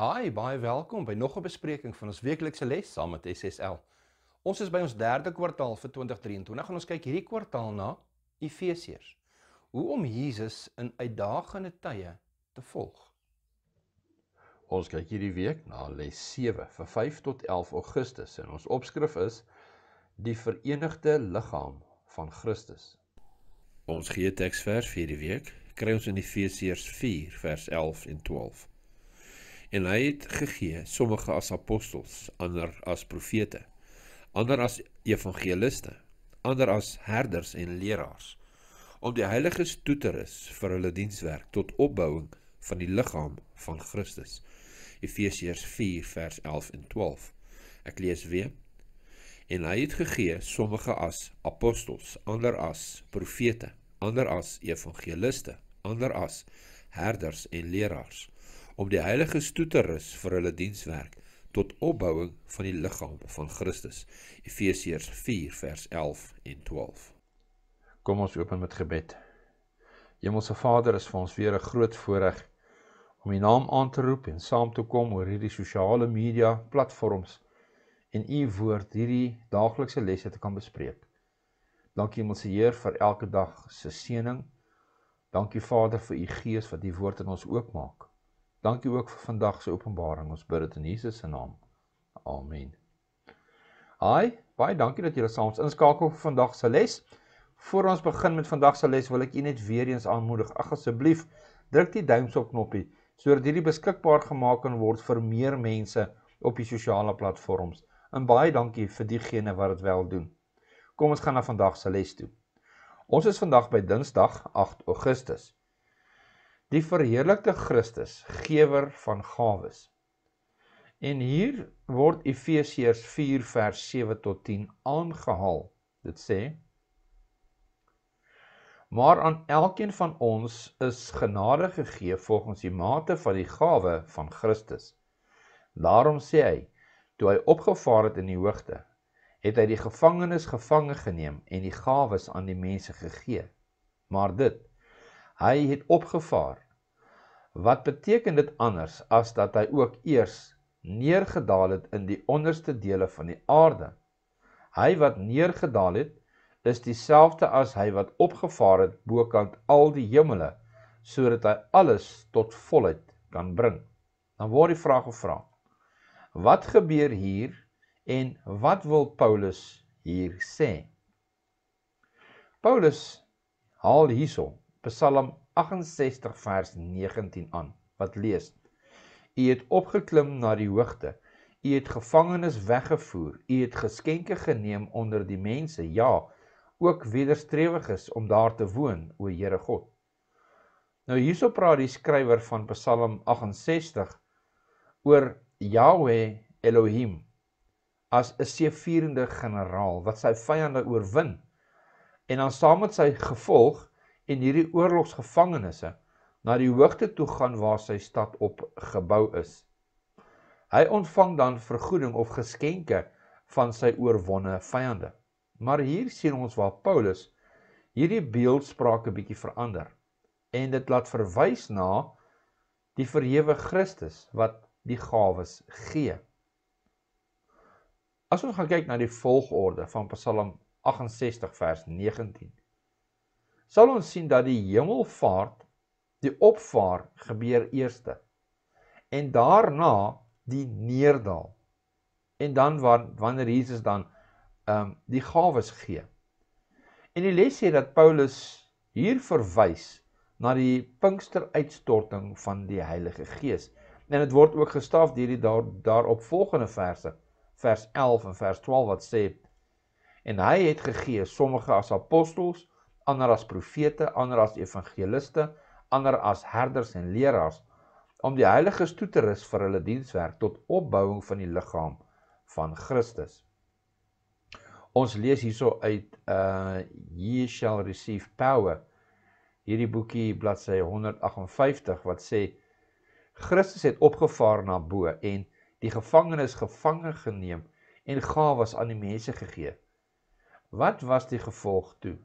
Hi, baie welkom by nog 'n bespreking van ons weeklikse les saam met SSL. Ons is by ons derde kwartaal vir 2023 en ons kyk hierdie kwartaal na Efesiërs. Hoe om Jesus in uitdagende tye te volg. Ons kyk hierdie week na les 7 vir 5 tot 11 Augustus en ons opskrif is die verenigde liggaam van Christus. Ons gee teksvers vir hierdie week kry ons in Efesiërs 4 vers 11 en 12 en hy het gegee sommige as apostels, ander as profete, ander as evangeliste, ander as herders en leraars om die heiliges toe te rus vir hulle dienswerk tot opbouing van die liggaam van Christus. Efesiërs 4 vers 11 en 12. Ek lees weer. En hy het gegee sommige as apostels, ander as profete, ander as evangeliste, ander as herders en leraars om die heilige stoet te rus vir hulle dienswerk tot opbouing van die liggaam van Christus. Efesiërs 4 vers 11 en 12. Kom ons open met gebed. Hemelse Vader, is vir ons weer 'n groot voorreg om U naam aan te roep en saam te kom oor hierdie sosiale media platforms en U woord hierdie daaglikse lesse te kan bespreek. Dankie Hemelse Heer vir elke dag se seëning. Dankie Vader vir U Gees wat die woord in ons oopmaak. Dankie ook vir vandag se openbaring. Ons bid dit in Jesus se naam. Amen. Hi, baie dankie dat julle saam ons inskakel vir vandag se les. Voor ons begin met vandag se les, wil ek julle net weer eens aanmoedig. Ag asseblief, druk die duimpie knoppie sodat hierdie beskikbaar gemaak kan word vir meer mense op die sosiale platforms. En baie dankie vir diegene wat dit wel doen. Kom ons gaan na vandag se les toe. Ons is vandag by Dinsdag 8 Augustus die verheerlikte Christus, gewer van gawes. En hier word Efesiërs 4 vers 7 tot 10 aangehaal. Dit sê: Maar aan elkeen van ons is genade gegee volgens die mate van die gawe van Christus. Daarom sê hy: Toe hy opgevaar het in die hoogte, het hy die gevangenes gevange geneem en die gawes aan die mense gegee. Maar dit hy het opgevaar. Wat beteken dit anders as dat hy ook eers neergedaal het in die onderste dele van die aarde? Hy wat neergedaal het, is dieselfde as hy wat opgevaar het bokant al die hemele, sodat hy alles tot volheid kan bring. Dan word die vraag gevra: Wat gebeur hier en wat wil Paulus hier sê? Paulus haal hierson Psalm 68 vers 19 aan wat lees: U het opgeklim na die hoogte. U het gevangenes weggevoer. U het geskenke geneem onder die mense. Ja, ook wederstrewiges om daar te woon, o Here God. Nou hierso praat die skrywer van Psalm 68 oor Yahweh Elohim as 'n seëvierende generaal wat sy vyande oorwin en dan saam met sy gevolg en hierdie oorlogsgevangenisse na die hoogte toe gaan waar sy stad op gebou is. Hy ontvang dan vergoeding of geskenke van sy oorwonne vyande. Maar hier sien ons waar Paulus hierdie beeldspraak 'n bietjie verander en dit laat verwys na die verhewe Christus wat die gawes gee. As ons gaan kyk na die volgorde van Psalm 68 vers 19 sal ons sien dat die hemelvaart, die opvaar gebeur eerste en daarna die neerdal. En dan wanneer Jesus dan ehm um, die gawes gee. En die les sê dat Paulus hier verwys na die Pinkster uitstorting van die Heilige Gees. En dit word ook gestaaf deur die daar, daarop volgende verse, vers 11 en vers 12 wat sê en hy het gegee sommige as apostels ander as profete, ander as evangeliste, ander as herders en leraars om die heiliges toe te rus vir hulle dienswerk tot opbouing van die liggaam van Christus. Ons lees hierso uit uh Ye shall receive power hierdie boekie bladsy 158 wat sê Christus het opgevaar na bo en die gevangenes gevange geneem en gawes aan die mense gegee. Wat was die gevolg toe?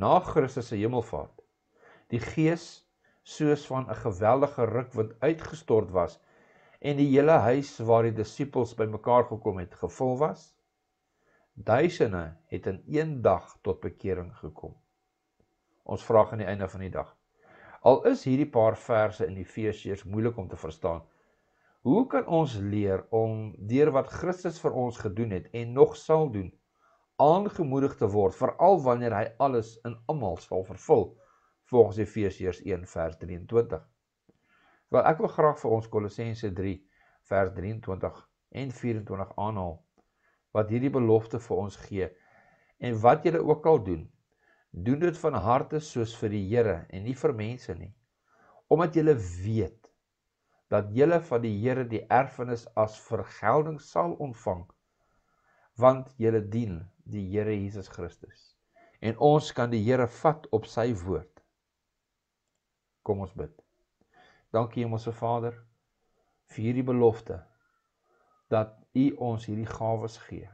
na Christus se hemelvaart, die Gees soos van 'n geweldige rukwind uitgestort was en die hele huis waar die disippels bymekaar gekom het gevul was. Duisende het in een dag tot bekering gekom. Ons vra aan die einde van die dag. Al is hierdie paar verse in Efesiërs moeilik om te verstaan, hoe kan ons leer om deur wat Christus vir ons gedoen het en nog sal doen aangemoedig te word, veral wanneer hy alles in almal sal vervul, volgens Efesiërs 1 vers 23. Wel ek wil graag vir ons Kolossense 3 vers 23 en 24 aanhaal wat hierdie belofte vir ons gee en wat julle ook al doen, doen dit van harte soos vir die Here en nie vir mense nie, omdat julle weet dat julle van die Here die erfenis as vergelding sal ontvang want julle dien die Here Jesus Christus. En ons kan die Here vat op sy woord. Kom ons bid. Dankie Hemelse Vader vir hierdie belofte dat U ons hierdie gawes gee.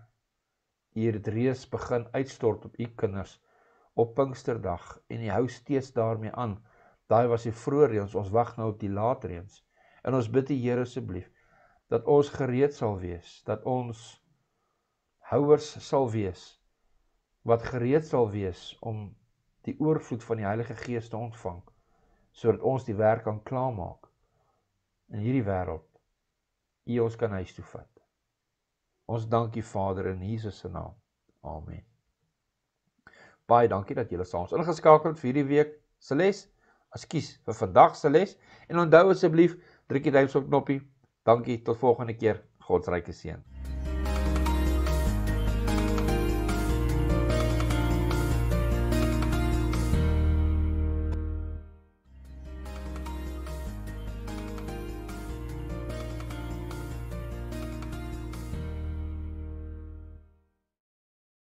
U het reeds begin uitstort op U kinders op Pinksterdag en U hou steeds daarmee aan. Daai was die vroeë reëns, ons wag nou op die later reëns. En ons bid die Here asseblief dat ons gereed sal wees, dat ons houers sal wees wat gereed sal wees om die oorvloed van die Heilige Gees te ontvang sodat ons die werk kan klaarmaak in hierdie wêreld U ons kan huis toe vat. Ons dankie Vader in Jesus se naam. Amen. Baie dankie dat julle saam ons ingeskakel het vir hierdie week se les. Ekskuus vir vandag se les en onthou asseblief drukkie duimpie op knoppie. Dankie tot volgende keer. God se ryke seën.